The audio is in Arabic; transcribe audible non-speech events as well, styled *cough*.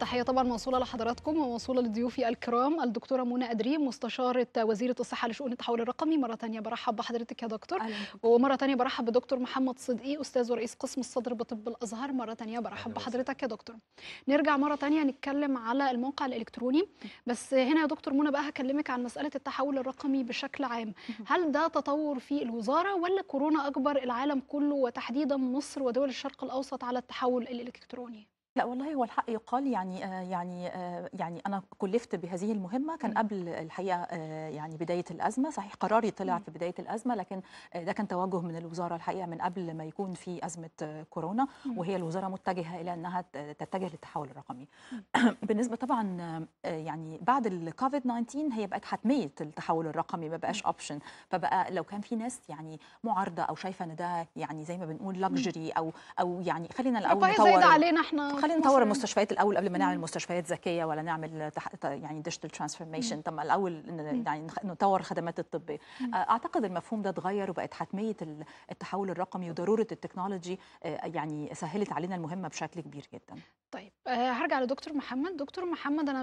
تحية طبعا موصولة لحضراتكم وموصولة لضيوفي الكرام الدكتورة منى أدريم مستشارة وزيرة الصحة لشؤون التحول الرقمي مرة ثانية برحب بحضرتك يا دكتور أهلا. ومرة ثانية برحب بدكتور محمد صدقي أستاذ ورئيس قسم الصدر بطب الأزهر مرة ثانية برحب بحضرتك يا دكتور نرجع مرة ثانية نتكلم على الموقع الإلكتروني بس هنا يا دكتور منى بقى هكلمك عن مسألة التحول الرقمي بشكل عام هل ده تطور في الوزارة ولا كورونا أكبر العالم كله وتحديدا مصر ودول الشرق الأوسط على التحول الإلكتروني؟ لا والله هو الحق يقال يعني آه يعني آه يعني انا كلفت بهذه المهمه كان قبل الحقيقه آه يعني بدايه الازمه صحيح قراري طلع في بدايه الازمه لكن آه، ده كان توجه من الوزاره الحقيقه من قبل ما يكون في ازمه آه، كورونا وهي الوزاره متجهه الى انها تتجه للتحول الرقمي *clears throat* بالنسبه طبعا آه، يعني بعد الكوفيد 19 هي بقت حتميه التحول الرقمي ما بقاش اوبشن فبقى لو كان في ناس يعني معارضه او شايفه ان ده يعني زي ما بنقول لاكجري او او يعني خلينا الاول إيه نطور علينا احنا خلينا نطور المستشفيات الاول قبل ما نعمل مستشفيات ذكيه ولا نعمل يعني ديجيتال ترانسفورميشن طب الاول يعني نطور الخدمات الطبيه آه، اعتقد المفهوم ده اتغير وبقت حتميه التحول الرقمي وضروره التكنولوجي آه، يعني سهلت علينا المهمه بشكل كبير جدا طيب آه، هرجع لدكتور محمد دكتور محمد انا